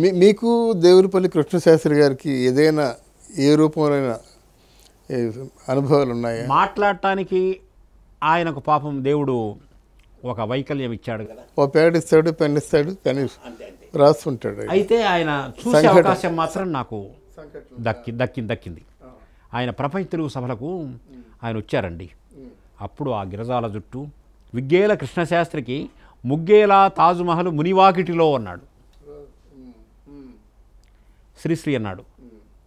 మీ మీకు దేవులపల్లి కృష్ణశాస్త్రి గారికి ఏదైనా ఏ రూపమైన అనుభవాలు ఉన్నాయా మాట్లాడటానికి ఆయనకు పాపం దేవుడు ఒక వైకల్యం ఇచ్చాడు కదా ఓ పేడ ఇస్తాడు పెన్ ఇస్తాడు పెన్ రాస్తుంటాడు అయితే ఆయన చూసే అవకాశం మాత్రం నాకు దక్కి దక్కింది దక్కింది ఆయన ప్రపంచ తెలుగు సభలకు ఆయన వచ్చారండి అప్పుడు ఆ గిరజాల జుట్టు విగ్గేల కృష్ణశాస్త్రికి ముగ్గేలా తాజ్మహల్ మునివాకిటిలో ఉన్నాడు శ్రీశ్రీ అన్నాడు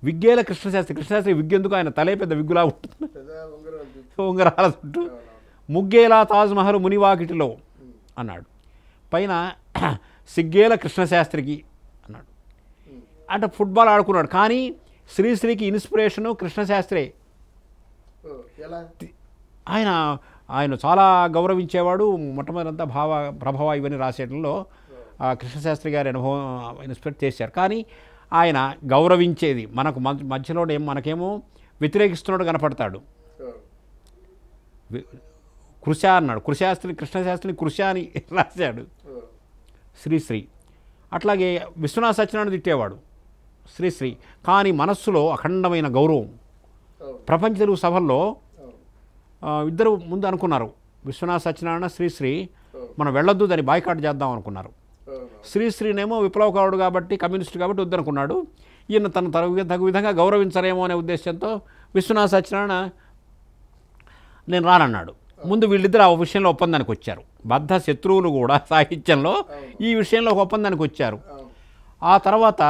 విగ్గేల కృష్ణశాస్త్రి కృష్ణశాస్త్రి విగ్గెందుకు ఆయన తలే పెద్ద విగ్గులా ఉంటుంది ఉంగరాల చుట్టూ ముగ్గేలా తాజ్మహల్ మునివాకిటిలో అన్నాడు పైన సిగ్గేల కృష్ణశాస్త్రికి అన్నాడు అంటే ఫుట్బాల్ ఆడుకున్నాడు కానీ శ్రీశ్రీకి ఇన్స్పిరేషను కృష్ణశాస్త్రే ఆయన ఆయన చాలా గౌరవించేవాడు మొట్టమొదటంతా భావ ప్రభావ ఇవన్నీ రాసేటంలో కృష్ణశాస్త్రి గారి అనుభవం ఇన్స్పైర్ చేశారు కానీ ఆయన గౌరవించేది మనకు మధ్యలో మనకేమో వ్యతిరేకిస్తున్నాడు కనపడతాడు కృష అన్నాడు కృషాస్త్రి కృష్ణశాస్త్రిని కృష అని రాశాడు శ్రీశ్రీ అట్లాగే విశ్వనాథ సత్యనారాయణ తిట్టేవాడు శ్రీశ్రీ కానీ మనస్సులో అఖండమైన గౌరవం ప్రపంచ తెలుగు సభల్లో ఇద్దరు ముందు అనుకున్నారు విశ్వనాథ సత్యనారాయణ శ్రీశ్రీ మనం వెళ్ళొద్దు దాన్ని బాయ్కాట్ చేద్దాం అనుకున్నారు శ్రీశ్రీనేమో విప్లవకారుడు కాబట్టి కమ్యూనిస్టు కాబట్టి వద్దనుకున్నాడు ఈయన తన తగు విధంగా గౌరవించరేమో అనే ఉద్దేశంతో విశ్వనాథ సత్యనారాయణ నేను రానన్నాడు ముందు వీళ్ళిద్దరు ఆ విషయంలో ఒప్పందానికి వచ్చారు బద్ధ శత్రువులు కూడా సాహిత్యంలో ఈ విషయంలో ఒక ఒప్పందానికి వచ్చారు ఆ తర్వాత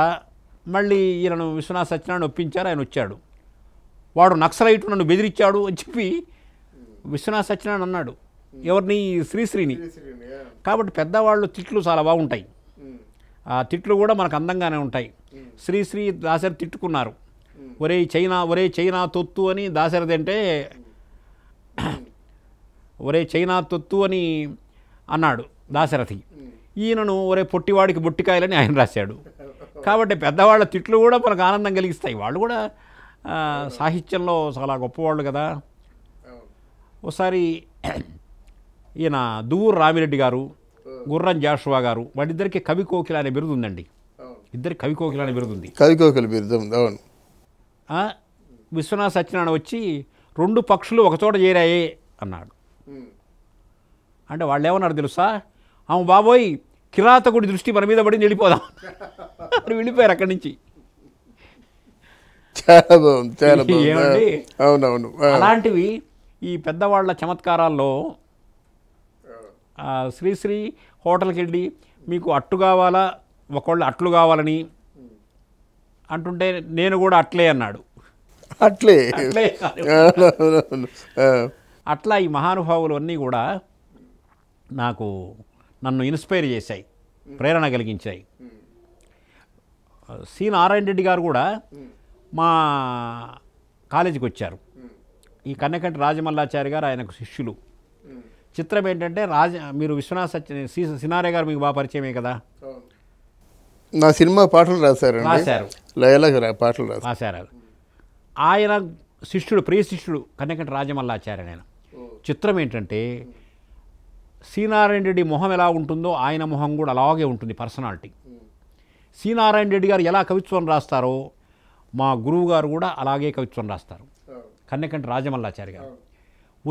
మళ్ళీ ఈయనను విశ్వనాథ సత్యనారాయణ ఒప్పించారు ఆయన వచ్చాడు వాడు నక్సలైట్ నన్ను బెదిరించాడు అని చెప్పి విశ్వనాథ సత్యనారాయణ అన్నాడు ఎవరిని శ్రీశ్రీని కాబట్టి పెద్దవాళ్ళు తిట్లు చాలా బాగుంటాయి ఆ తిట్లు కూడా మనకు అందంగానే ఉంటాయి శ్రీశ్రీ దాసరి తిట్టుకున్నారు ఒరే చైనా ఒరే చైనా తొత్తు అని దాసరి అంటే ఒరే చైనా తొత్తు అని అన్నాడు దాశరథి ఈయనను ఒరే పొట్టివాడికి బొట్టికాయలని ఆయన రాశాడు కాబట్టి పెద్దవాళ్ళ తిట్లు కూడా మనకు ఆనందం కలిగిస్తాయి వాళ్ళు కూడా సాహిత్యంలో చాలా గొప్పవాళ్ళు కదా ఒకసారి ఈయన దువ్వూరు రామిరెడ్డి గారు గుర్రం జాషువా గారు వాటిద్దరికి కవి కోకిల అనే బిరుదు ఉందండి ఇద్దరికి కవి కోకిల అనే బిరుదు ఉంది కవి కోకిల బిరుదు అవును విశ్వనాథ్ సత్యనారాయణ వచ్చి రెండు పక్షులు ఒకచోట చేరాయే అన్నాడు అంటే వాళ్ళు ఏమన్నారు తెలుసా ఆమె బాబోయ్ కిరాతకుడి దృష్టి మన మీద పడి వెళ్ళిపోదాం అని వెళ్ళిపోయారు అక్కడి నుంచి అలాంటివి ఈ పెద్దవాళ్ళ చమత్కారాల్లో శ్రీశ్రీ హోటల్కి వెళ్ళి మీకు అట్టు కావాలా ఒకళ్ళు అట్లు కావాలని అంటుంటే నేను కూడా అట్లే అన్నాడు అట్లే అట్లే అట్లా ఈ మహానుభావులు అన్నీ కూడా నాకు నన్ను ఇన్స్పైర్ చేశాయి ప్రేరణ కలిగించాయి సి నారాయణ రెడ్డి గారు కూడా మా కాలేజీకి వచ్చారు ఈ కన్నెకంటి రాజమల్లాచారి గారు ఆయనకు శిష్యులు చిత్రం ఏంటంటే రాజ మీరు విశ్వనాథ్ సత్య సినారే గారు మీకు బాగా పరిచయమే కదా నా సినిమా పాటలు రాశారు రాశారు లయలకు పాటలు రాశారు ఆయన శిష్యుడు ప్రియ శిష్యుడు కన్నెకంటి రాజమల్లాచార్య నేను చిత్రం ఏంటంటే సీనారాయణ రెడ్డి మొహం ఎలా ఉంటుందో ఆయన మొహం కూడా అలాగే ఉంటుంది పర్సనాలిటీ సీనారాయణ రెడ్డి గారు ఎలా కవిత్వం రాస్తారో మా గురువు గారు కూడా అలాగే కవిత్వం రాస్తారు కన్నెకంటి రాజమల్లాచారి గారు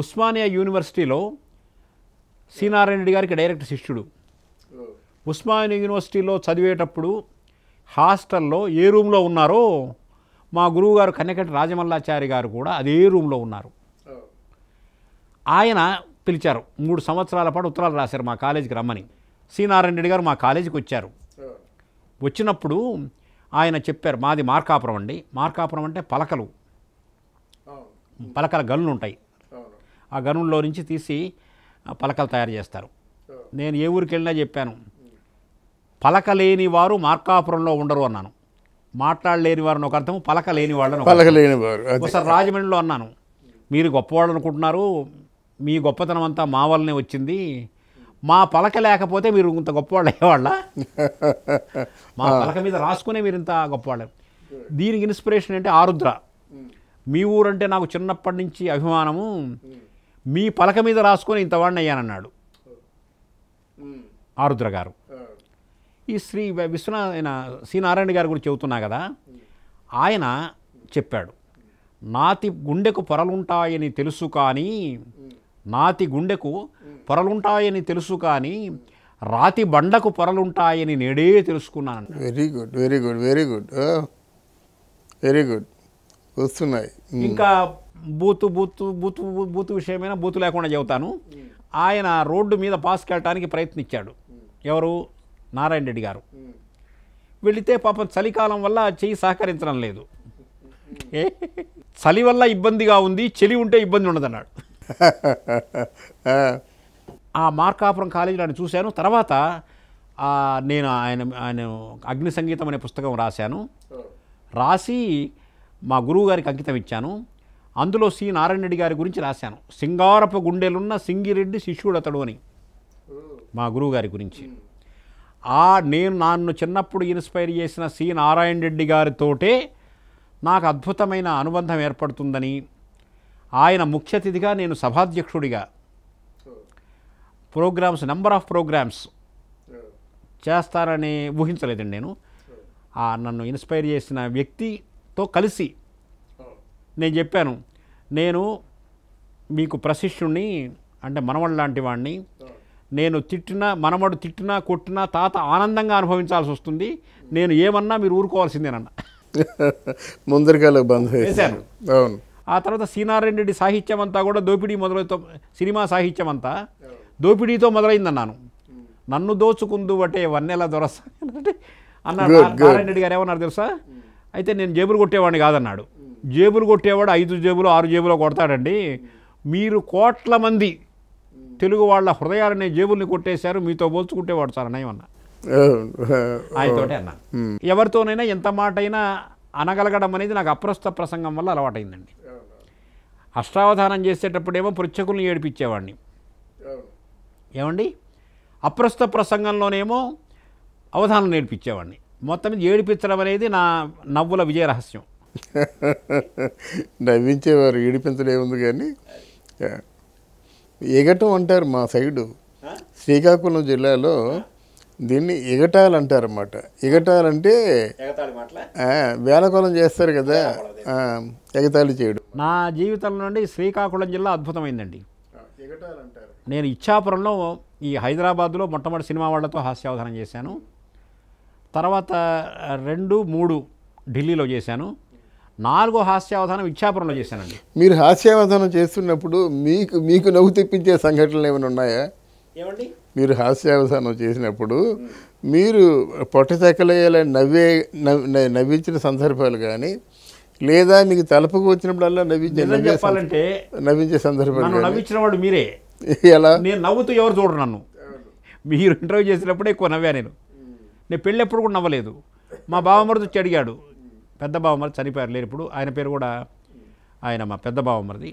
ఉస్మానియా యూనివర్సిటీలో సీనారాయణ రెడ్డి గారికి డైరెక్ట్ శిష్యుడు ఉస్మానియా యూనివర్సిటీలో చదివేటప్పుడు హాస్టల్లో ఏ రూమ్లో ఉన్నారో మా గురువుగారు కన్నెకట్ రాజమల్లాచారి గారు కూడా అదే రూమ్లో ఉన్నారు ఆయన పిలిచారు మూడు సంవత్సరాల పాటు ఉత్తరాలు రాశారు మా కాలేజీకి రమ్మని సీనారాయణ రెడ్డి గారు మా కాలేజీకి వచ్చారు వచ్చినప్పుడు ఆయన చెప్పారు మాది మార్కాపురం అండి మార్కాపురం అంటే పలకలు పలకల గనులు ఉంటాయి ఆ గనుల్లో నుంచి తీసి పలకలు తయారు చేస్తారు నేను ఏ ఊరికి వెళ్ళినా చెప్పాను లేని వారు మార్కాపురంలో ఉండరు అన్నాను మాట్లాడలేని వారిని ఒక అర్థం పలక లేని వాళ్ళని లేని వారు ఒకసారి రాజమండ్రిలో అన్నాను మీరు గొప్పవాళ్ళు అనుకుంటున్నారు మీ గొప్పతనం అంతా మా వల్లనే వచ్చింది మా పలక లేకపోతే మీరు ఇంత గొప్పవాళ్ళు అయ్యేవాళ్ళ మా పలక మీద రాసుకునే మీరు ఇంత గొప్పవాళ్ళు దీనికి ఇన్స్పిరేషన్ అంటే ఆరుద్ర మీ ఊరంటే నాకు చిన్నప్పటి నుంచి అభిమానము మీ పలక మీద రాసుకొని ఇంతవాడిని అయ్యానన్నాడు hmm. ఆరుద్ర గారు hmm. ఈ శ్రీ విశ్వనాథ్ ఆయన సి నారాయణ గారి గురించి చెబుతున్నా కదా hmm. ఆయన చెప్పాడు నాతి గుండెకు పొరలుంటాయని తెలుసు కానీ నాతి గుండెకు పొరలుంటాయని తెలుసు కానీ రాతి బండకు పొరలుంటాయని నేడే తెలుసుకున్నాను very good very good very good very good వస్తున్నాయి ఇంకా బూతు బూతు బూతు బూతు విషయమైన బూతు లేకుండా చెబుతాను ఆయన రోడ్డు మీద పాస్ కట్టడానికి ప్రయత్నించాడు ఎవరు నారాయణ రెడ్డి గారు వెళితే పాపం చలికాలం వల్ల చెయ్యి సహకరించడం లేదు చలి వల్ల ఇబ్బందిగా ఉంది చలి ఉంటే ఇబ్బంది ఉండదన్నాడు ఆ మార్కాపురం కాలేజీలో ఆయన చూశాను తర్వాత నేను ఆయన ఆయన అగ్ని సంగీతం అనే పుస్తకం రాశాను రాసి మా గురువు గారికి అంకితం ఇచ్చాను అందులో సి నారాయణరెడ్డి గారి గురించి రాశాను సింగారపు గుండెలున్న సింగిరెడ్డి అతడు అని మా గురువుగారి గురించి ఆ నేను నన్ను చిన్నప్పుడు ఇన్స్పైర్ చేసిన సి నారాయణ రెడ్డి గారితోటే నాకు అద్భుతమైన అనుబంధం ఏర్పడుతుందని ఆయన ముఖ్య అతిథిగా నేను సభాధ్యక్షుడిగా ప్రోగ్రామ్స్ నెంబర్ ఆఫ్ ప్రోగ్రామ్స్ చేస్తారని ఊహించలేదండి నేను నన్ను ఇన్స్పైర్ చేసిన వ్యక్తితో కలిసి నేను చెప్పాను నేను మీకు ప్రశిష్యుణ్ణి అంటే మనవడు లాంటి వాడిని నేను తిట్టినా మనవడు తిట్టినా కొట్టినా తాత ఆనందంగా అనుభవించాల్సి వస్తుంది నేను ఏమన్నా మీరు ఊరుకోవాల్సిందేనన్న ముందరికాల బంద్ చేశాను అవును ఆ తర్వాత సీనారెడ్డి సాహిత్యం అంతా కూడా దోపిడీ మొదలైతే సినిమా సాహిత్యం అంతా దోపిడీతో మొదలైందన్నాను నన్ను దోచుకుందు అంటే వన్నెలా దొరసా అన్నాడు నారాయణ రెడ్డి గారు ఏమన్నారు తెలుసా అయితే నేను జేబులు కొట్టేవాడిని కాదన్నాడు జేబులు కొట్టేవాడు ఐదు జేబులు ఆరు జేబులో కొడతాడండి మీరు కోట్ల మంది తెలుగు వాళ్ళ హృదయాలనే జేబుల్ని కొట్టేశారు మీతో పోల్చుకుంటేవాడు సార్ అన్న ఆయనతోటే అన్న ఎవరితోనైనా ఎంత మాట అయినా అనగలగడం అనేది నాకు అప్రస్త ప్రసంగం వల్ల అలవాటైందండి అష్టావధానం చేసేటప్పుడేమో పృచ్చకుల్ని ఏడిపించేవాడిని ఏమండి అప్రస్తుత ప్రసంగంలోనేమో అవధానం నేర్పించేవాడిని మొత్తం మీద ఏడిపించడం అనేది నా నవ్వుల విజయ రహస్యం నవ్వించేవారు ఏడిపించలేముంది కానీ ఎగటం అంటారు మా సైడు శ్రీకాకుళం జిల్లాలో దీన్ని ఎగటాలంటారు అన్నమాట ఎగటాలంటే వేలకొలం చేస్తారు కదా ఎగతాళి చేయడం నా జీవితం నుండి శ్రీకాకుళం జిల్లా అద్భుతమైందండి నేను ఇచ్చాపురంలో ఈ హైదరాబాద్లో మొట్టమొదటి సినిమా వాళ్ళతో హాస్యావధానం చేశాను తర్వాత రెండు మూడు ఢిల్లీలో చేశాను నాలుగో హాస్యావధానం ఇచ్చాపురంలో చేశానండి మీరు హాస్యావధానం చేస్తున్నప్పుడు మీకు మీకు నవ్వు తెప్పించే సంఘటనలు ఏమైనా ఉన్నాయా ఏమండి మీరు హాస్యావధానం చేసినప్పుడు మీరు పొట్టచెక్కలయ్యేలా నవ్వే నవ్వించిన సందర్భాలు కానీ లేదా మీకు తలపుకు వచ్చినప్పుడల్లా నవ్వించే చెప్పాలంటే నవ్వించే సందర్భాలు నవ్వించిన వాడు మీరే ఎలా నేను నవ్వుతూ ఎవరు చూడరు నన్ను మీరు ఇంటర్వ్యూ చేసినప్పుడే ఎక్కువ నవ్వా నేను నేను పెళ్ళి ఎప్పుడు కూడా నవ్వలేదు మా బావమరుదు వచ్చి అడిగాడు పెద్ద బావమరి చనిపోయారు లేరు ఇప్పుడు ఆయన పేరు కూడా ఆయన మా పెద్ద బావమరిది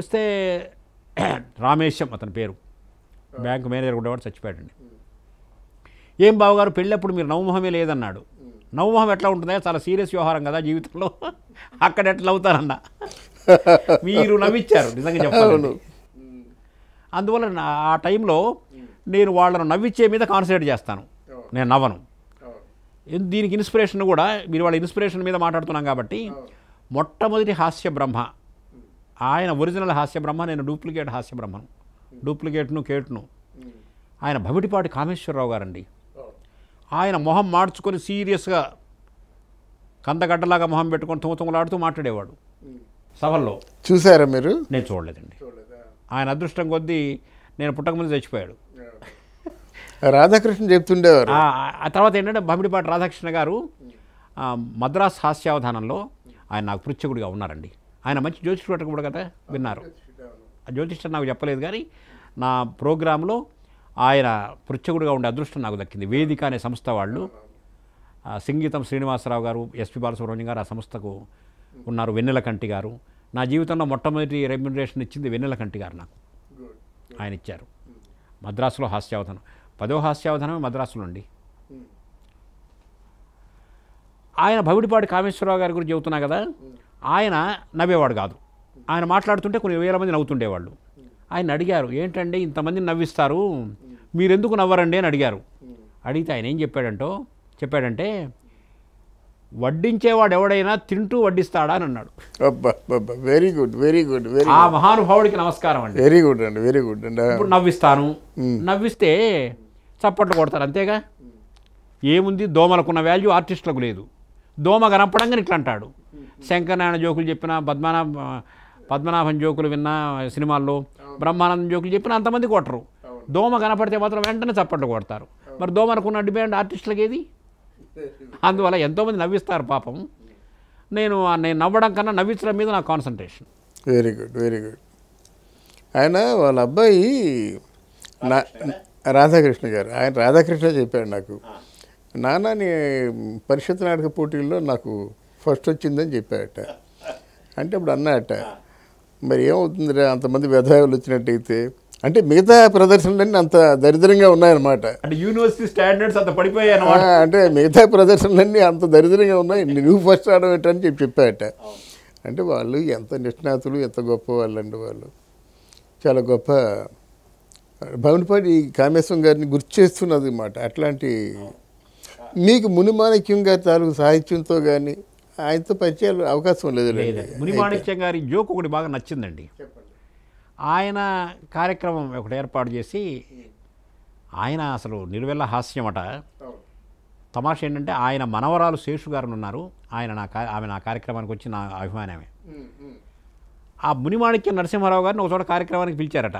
వస్తే రామేశం అతని పేరు బ్యాంకు మేనేజర్ కూడా ఉండేవాడు చచ్చిపోయాడండి ఏం బావగారు పెళ్ళప్పుడు మీరు నవమోహమే లేదన్నాడు నవమోహం ఎట్లా ఉంటుందా చాలా సీరియస్ వ్యవహారం కదా జీవితంలో అక్కడ ఎట్లా అవుతారన్న మీరు నవ్విచ్చారు నిజంగా చెప్పాలి అందువల్ల ఆ టైంలో నేను వాళ్ళను నవ్వించే మీద కాన్సన్ట్రేట్ చేస్తాను నేను నవ్వను దీనికి ఇన్స్పిరేషన్ కూడా మీరు వాళ్ళ ఇన్స్పిరేషన్ మీద మాట్లాడుతున్నాం కాబట్టి మొట్టమొదటి హాస్య బ్రహ్మ ఆయన ఒరిజినల్ హాస్య బ్రహ్మ నేను డూప్లికేట్ హాస్య బ్రహ్మను డూప్లికేట్ను కేట్ను ఆయన భవిటిపాటి కామేశ్వరరావు గారండి ఆయన మొహం మార్చుకొని సీరియస్గా కందగడ్డలాగా మొహం పెట్టుకొని తుంగతుంగలాడుతూ మాట్లాడేవాడు సభల్లో చూసారా మీరు నేను చూడలేదండి ఆయన అదృష్టం కొద్దీ నేను పుట్టకముందు చచ్చిపోయాడు రాధాకృష్ణ చెప్తుండేవారు ఆ తర్వాత ఏంటంటే బమ్మిడిపాటి రాధాకృష్ణ గారు మద్రాస్ హాస్యావధానంలో ఆయన నాకు పృచ్ఛకుడిగా ఉన్నారండి ఆయన మంచి జ్యోతిష్కుడు కూడా కదా విన్నారు ఆ జ్యోతిష్యం నాకు చెప్పలేదు కానీ నా ప్రోగ్రాంలో ఆయన పృచ్ఛకుడిగా ఉండే అదృష్టం నాకు దక్కింది వేదిక అనే సంస్థ వాళ్ళు సంగీతం శ్రీనివాసరావు గారు ఎస్పి బాలసుబ్రహ్మణ్యం గారు ఆ సంస్థకు ఉన్నారు వెన్నెలకంటి గారు నా జీవితంలో మొట్టమొదటి రెమ్యునరేషన్ ఇచ్చింది వెన్నెలకంటి గారు నాకు ఆయన ఇచ్చారు మద్రాసులో హాస్యావధానం పదో హాస్యావధానం మద్రాసులో ఉండి ఆయన భవిడిపాటి కామేశ్వరరావు గారి గురించి చెబుతున్నా కదా ఆయన నవ్వేవాడు కాదు ఆయన మాట్లాడుతుంటే కొన్ని వేల మంది నవ్వుతుండేవాళ్ళు ఆయన అడిగారు ఏంటండి ఇంతమంది నవ్విస్తారు మీరెందుకు నవ్వరండి అని అడిగారు అడిగితే ఆయన ఏం చెప్పాడంటో చెప్పాడంటే వడ్డించేవాడు ఎవడైనా తింటూ వడ్డిస్తాడా అని అన్నాడు very good very good very ఆ మహానుభావుడికి నమస్కారం అండి వెరీ గుడ్ అండి వెరీ గుడ్ అండి ఇప్పుడు నవ్విస్తాను నవ్విస్తే చప్పట్లు కొడతారు అంతేగా ఏముంది దోమలకున్న వాల్యూ ఆర్టిస్టులకు లేదు దోమ కనపడంగా ఇట్లా అంటాడు శంకరనారాయణ జోకులు చెప్పినా పద్మనాభ పద్మనాభం జోకులు విన్నా సినిమాల్లో బ్రహ్మానందం జోకులు చెప్పినా అంతమంది కొట్టరు దోమ కనపడితే మాత్రం వెంటనే చప్పట్లు కొడతారు మరి ఉన్న డిమాండ్ ఆర్టిస్టులకు ఏది అందువల్ల ఎంతోమంది నవ్విస్తారు పాపం నేను నేను నవ్వడం కన్నా నవ్వించడం మీద నా concentration very good very good ఆయన వాళ్ళ అబ్బాయి రాధాకృష్ణ గారు ఆయన రాధాకృష్ణ చెప్పాడు నాకు నాన్నని పరిషత్ నాటక పోటీల్లో నాకు ఫస్ట్ వచ్చిందని చెప్పాడట అంటే అప్పుడు అన్నట మరి ఏమవుతుందిరా అంతమంది వ్యధాయులు వచ్చినట్టయితే అంటే మిగతా ప్రదర్శనలన్నీ అంత దరిద్రంగా ఉన్నాయన్నమాట అంటే యూనివర్సిటీ స్టాండర్డ్స్ అంత పడిపోయాయి అంటే మిగతా ప్రదర్శనలన్నీ అంత దరిద్రంగా ఉన్నాయి నువ్వు ఫస్ట్ ఆడడం ఏంటని చెప్పి చెప్పాట అంటే వాళ్ళు ఎంత నిష్ణాతులు ఎంత గొప్ప వాళ్ళండి వాళ్ళు చాలా గొప్ప భవనపాటి కామేశ్వరం గారిని గుర్తు చేస్తున్నది అన్నమాట అట్లాంటి మీకు మునిమాణిక్యం గారి తాలూకు సాహిత్యంతో కానీ ఆయనతో పరిచయాలు అవకాశం లేదు మునిమాణిక్యం గారి జోక్ ఒకటి బాగా నచ్చిందండి ఆయన కార్యక్రమం ఒకటి ఏర్పాటు చేసి ఆయన అసలు నిర్వెల్ల హాస్యమట తమాష ఏంటంటే ఆయన మనవరాలు శేషు గారు ఉన్నారు ఆయన నా ఆమె నా కార్యక్రమానికి వచ్చి నా అభిమానమే ఆ మునిమాణిక్యం నరసింహారావు గారిని ఒక చోట కార్యక్రమానికి పిలిచారట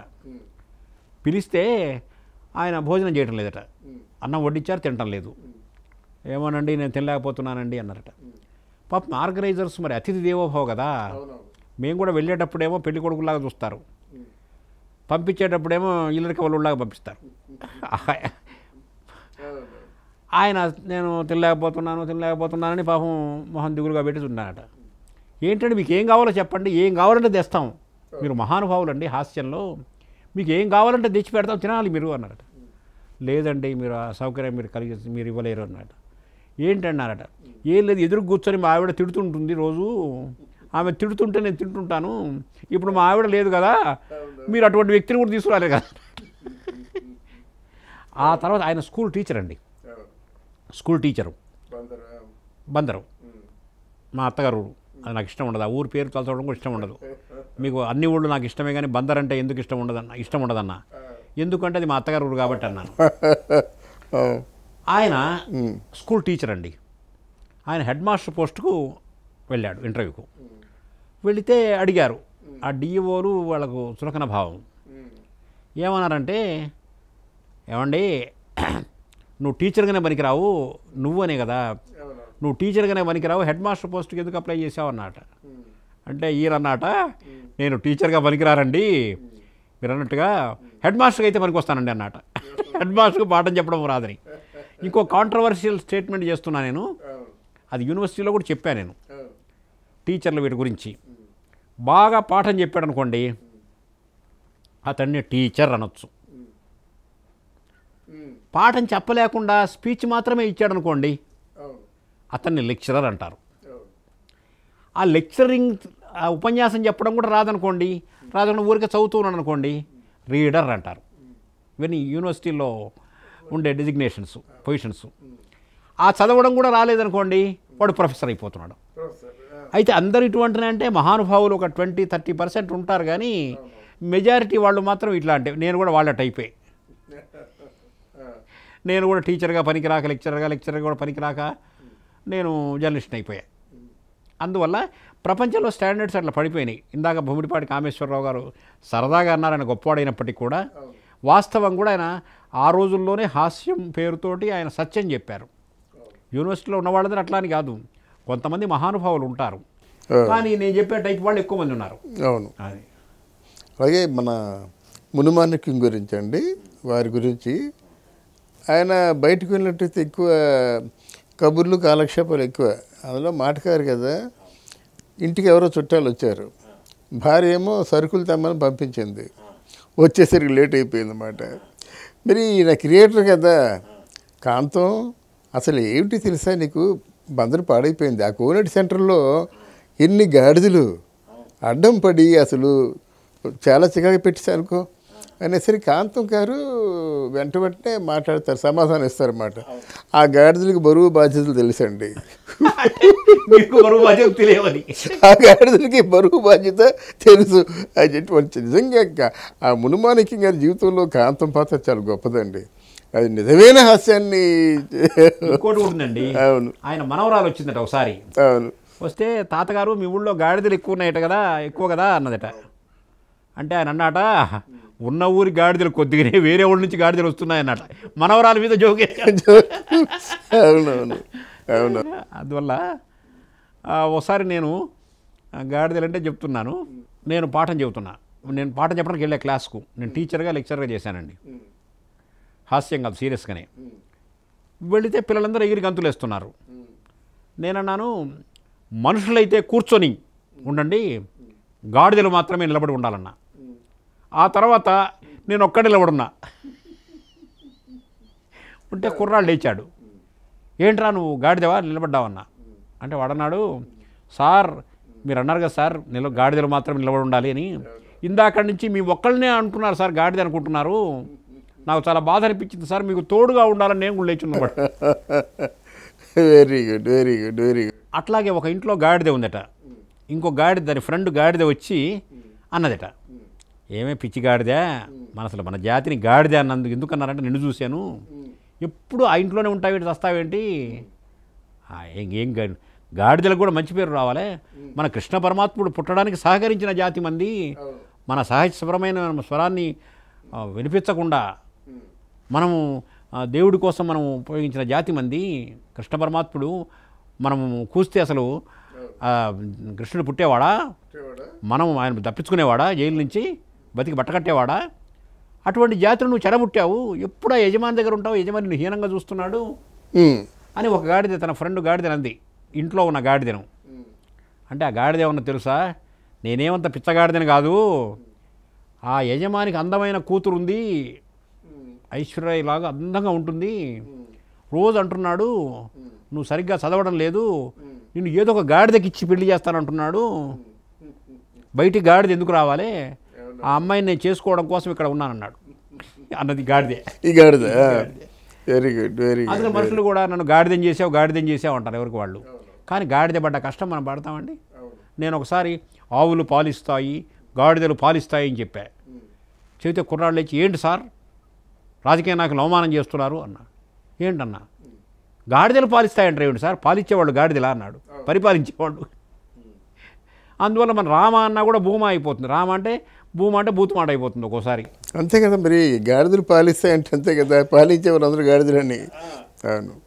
పిలిస్తే ఆయన భోజనం చేయటం లేదట అన్నం వడ్డించారు తినటం లేదు ఏమోనండి నేను తినలేకపోతున్నానండి అన్నారట పాపం ఆర్గనైజర్స్ మరి అతిథి దేవోభవ కదా మేము కూడా వెళ్ళేటప్పుడేమో పెళ్లి కొడుకులాగా చూస్తారు పంపించేటప్పుడేమో ఇల్లరికి వాళ్ళలాగా పంపిస్తారు ఆయన నేను తినలేకపోతున్నాను తినలేకపోతున్నానని పాపం మొహం దిగులుగా పెట్టి ఉన్నాడట ఏంటంటే మీకు ఏం కావాలో చెప్పండి ఏం కావాలంటే తెస్తాం మీరు మహానుభావులు అండి హాస్యంలో మీకు ఏం కావాలంటే తెచ్చి పెడతాం తినాలి మీరు అన్నారట లేదండి మీరు ఆ సౌకర్యం మీరు కలిగి మీరు ఇవ్వలేరు అన్నారట ఏంటన్నారట ఏం లేదు ఎదురు కూర్చొని మా ఆవిడ తిడుతుంటుంది రోజు ఆమె తిడుతుంటే నేను తింటుంటాను ఇప్పుడు మా ఆవిడ లేదు కదా మీరు అటువంటి వ్యక్తిని కూడా తీసుకురాలే కదా ఆ తర్వాత ఆయన స్కూల్ టీచర్ అండి స్కూల్ టీచరు బందరు మా అత్తగారు నాకు ఇష్టం ఉండదు ఆ ఊరు పేరు తలచడం కూడా ఇష్టం ఉండదు మీకు అన్ని ఊళ్ళు నాకు ఇష్టమే కానీ బందర్ అంటే ఎందుకు ఇష్టం ఉండదన్న ఇష్టం ఉండదన్న ఎందుకంటే అది మా అత్తగారు ఊరు కాబట్టి అన్నాను ఆయన స్కూల్ టీచర్ అండి ఆయన హెడ్ మాస్టర్ పోస్ట్కు వెళ్ళాడు ఇంటర్వ్యూకు వెళితే అడిగారు ఆ డిఈఓలు వాళ్ళకు చులకన భావం ఏమన్నారంటే ఏమండి నువ్వు టీచర్గానే పనికిరావు నువ్వు అనే కదా నువ్వు టీచర్గానే పనికిరావు హెడ్ మాస్టర్ పోస్ట్కి ఎందుకు అప్లై చేసావు అన్నమాట అంటే ఈయనన్నట నేను టీచర్గా పనికిరారండి మీరు అన్నట్టుగా హెడ్ మాస్టర్కి అయితే పనికి వస్తానండి అన్నట హెడ్ మాస్టర్కి పాఠం చెప్పడం రాదని ఇంకో కాంట్రవర్షియల్ స్టేట్మెంట్ చేస్తున్నా నేను అది యూనివర్సిటీలో కూడా చెప్పాను నేను టీచర్లు వీటి గురించి బాగా పాఠం చెప్పాడు అనుకోండి అతన్ని టీచర్ అనొచ్చు పాఠం చెప్పలేకుండా స్పీచ్ మాత్రమే ఇచ్చాడు అనుకోండి అతన్ని లెక్చరర్ అంటారు ఆ లెక్చరింగ్ ఆ ఉపన్యాసం చెప్పడం కూడా రాదనుకోండి రాదనుకోండి ఊరికే చదువుతున్నాను అనుకోండి రీడర్ అంటారు ఇవన్నీ యూనివర్సిటీలో ఉండే డెసిగ్నేషన్స్ పొజిషన్స్ ఆ చదవడం కూడా రాలేదనుకోండి వాడు ప్రొఫెసర్ అయిపోతున్నాడు అయితే అందరు ఇటువంటినే అంటే మహానుభావులు ఒక ట్వంటీ థర్టీ పర్సెంట్ ఉంటారు కానీ మెజారిటీ వాళ్ళు మాత్రం ఇట్లాంటి నేను కూడా వాళ్ళ టైపే నేను కూడా టీచర్గా పనికిరాక లెక్చరర్గా లెక్చరర్గా కూడా పనికిరాక నేను జర్నలిస్ట్ అయిపోయా అందువల్ల ప్రపంచంలో స్టాండర్డ్స్ అట్లా పడిపోయినాయి ఇందాక భూమిడిపాటి కామేశ్వరరావు గారు సరదాగా అన్నారని గొప్పవాడైనప్పటికీ కూడా వాస్తవం కూడా ఆయన ఆ రోజుల్లోనే హాస్యం పేరుతోటి ఆయన సత్యం చెప్పారు యూనివర్సిటీలో ఉన్నవాళ్ళదని అట్లా అని కాదు కొంతమంది మహానుభావులు ఉంటారు కానీ నేను చెప్పే టైప్ వాళ్ళు ఎక్కువ మంది ఉన్నారు అవును అలాగే మన మునుమాణిక్యం గురించి అండి వారి గురించి ఆయన బయటకు వెళ్ళినట్టయితే ఎక్కువ కబుర్లు కాలక్షేపాలు ఎక్కువ అందులో మాటకారు కదా ఇంటికి ఎవరో చుట్టాలు వచ్చారు భార్య ఏమో సరుకులు తెమ్మని పంపించింది వచ్చేసరికి లేట్ అయిపోయింది అన్నమాట మరి ఈయన క్రియేటర్ కదా కాంతం అసలు ఏమిటి తెలుసా నీకు బందరు పాడైపోయింది ఆ కోవిడ్ సెంటర్లో ఎన్ని గాడిదలు అడ్డం పడి అసలు చాలా చికాకు పెట్టేసి అనుకో అనేసరి కాంతం గారు వెంట వెంటనే మాట్లాడతారు సమాధానం ఇస్తారన్నమాట ఆ గాడిదలకు బరువు బాధ్యతలు తెలుసండి మీకు బరువు బాధ్యత తెలియవని ఆ గాడిదలకి బరువు బాధ్యత తెలుసు అనేటువంటి నిజంగా ఆ మునుమానికి గారి జీవితంలో కాంతం పాత్ర చాలా గొప్పదండి అది నిజమైన హాస్యాన్ని ఇంకోటి ఉంటుందండి అవును ఆయన మనవరాలు వచ్చిందట ఒకసారి అవును వస్తే తాతగారు మీ ఊళ్ళో గాడిదలు ఎక్కువ ఉన్నాయట కదా ఎక్కువ కదా అన్నదట అంటే ఆయన అన్నాట ఉన్న ఊరి గాడిదలు కొద్దిగానే వేరే ఊళ్ళ నుంచి గాడిదలు వస్తున్నాయన్నట మనవరాల మీద జోకే అవునవును అందువల్ల ఒకసారి నేను గాడిదలంటే చెప్తున్నాను నేను పాఠం చెబుతున్నా నేను పాఠం చెప్పడానికి వెళ్ళే క్లాస్కు నేను టీచర్గా లెక్చర్గా చేశానండి హాస్యం కాదు సీరియస్గానే వెళితే పిల్లలందరూ ఎగిరి గంతులు వేస్తున్నారు నేనన్నాను మనుషులైతే కూర్చొని ఉండండి గాడిదలు మాత్రమే నిలబడి ఉండాలన్నా ఆ తర్వాత నేను ఒక్కడే నిలబడున్నా ఉంటే కుర్రాళ్ళు లేచాడు ఏంట్రా నువ్వు గాడిదేవా నిలబడ్డావన్నా అంటే వాడన్నాడు సార్ మీరు అన్నారు కదా సార్ నిల గాడిదలు మాత్రం నిలబడి ఉండాలి అని ఇందాక నుంచి మీ ఒక్కళ్ళనే అంటున్నారు సార్ గాడిద అనుకుంటున్నారు నాకు చాలా బాధ అనిపించింది సార్ మీకు తోడుగా ఉండాలని నేను కూడా లేచున్నా very good very good very good అట్లాగే ఒక ఇంట్లో గాడిద ఉందట ఇంకో గాడిద దాని ఫ్రెండ్ గాడిద వచ్చి అన్నదట ఏమే పిచ్చి గాడిదే మన అసలు మన జాతిని గాడిదే అన్నందుకు ఎందుకన్నారంటే నిన్ను చూశాను ఎప్పుడు ఆ ఇంట్లోనే ఉంటావేంటి వస్తావేంటి ఏం గాడిదలకు కూడా మంచి పేరు రావాలి మన కృష్ణ పరమాత్ముడు పుట్టడానికి సహకరించిన జాతి మంది మన సహజస్వరమైన స్వరాన్ని వినిపించకుండా మనము దేవుడి కోసం మనం ఉపయోగించిన జాతి మంది కృష్ణ పరమాత్ముడు మనము కూస్తే అసలు కృష్ణుడు పుట్టేవాడా మనం ఆయన తప్పించుకునేవాడా జైలు నుంచి బతికి బట్టకట్టేవాడా అటువంటి జాతులు నువ్వు చెడబుట్టావు ఎప్పుడా యజమాని దగ్గర ఉంటావు యజమాని హీనంగా చూస్తున్నాడు అని ఒక గాడిద తన ఫ్రెండ్ గాడిద అంది ఇంట్లో ఉన్న గాడిదను అంటే ఆ గాడిద ఏమన్నా తెలుసా నేనేమంత పిచ్చగాడిదని కాదు ఆ యజమానికి అందమైన కూతురు ఉంది లాగా అందంగా ఉంటుంది రోజు అంటున్నాడు నువ్వు సరిగ్గా చదవడం లేదు నేను ఏదో ఒక గాడిదకి ఇచ్చి పెళ్లి చేస్తానంటున్నాడు బయటికి గాడిద ఎందుకు రావాలి ఆ అమ్మాయిని నేను చేసుకోవడం కోసం ఇక్కడ ఉన్నానన్నాడు అన్నది గాడిదే ఈ గాడిదే వెరీ గుడ్ వెరీ అందులో మనుషులు కూడా నన్ను గాడిదం చేసావు గాడిదం చేసావు అంటారు ఎవరికి వాళ్ళు కానీ గాడిద పడ్డ కష్టం మనం పడతామండి నేను ఒకసారి ఆవులు పాలిస్తాయి గాడిదలు పాలిస్తాయి అని చెప్పా చెబితే కుర్రాళ్ళు లేచి ఏంటి సార్ రాజకీయ నాయకులు అవమానం చేస్తున్నారు అన్నా ఏంటన్నా గాడిదలు పాలిస్తాయంటారు ఏమిటి సార్ పాలించేవాళ్ళు గాడిదలా అన్నాడు పరిపాలించేవాళ్ళు అందువల్ల మన రామ అన్నా కూడా భూమా అయిపోతుంది రామ అంటే భూమాట భూతమాట అయిపోతుంది ఒక్కోసారి అంతే కదా మరి గాడిదలు పాలిస్తాయి అంటే అంతే కదా పాలించే గాడిదలు అని అవును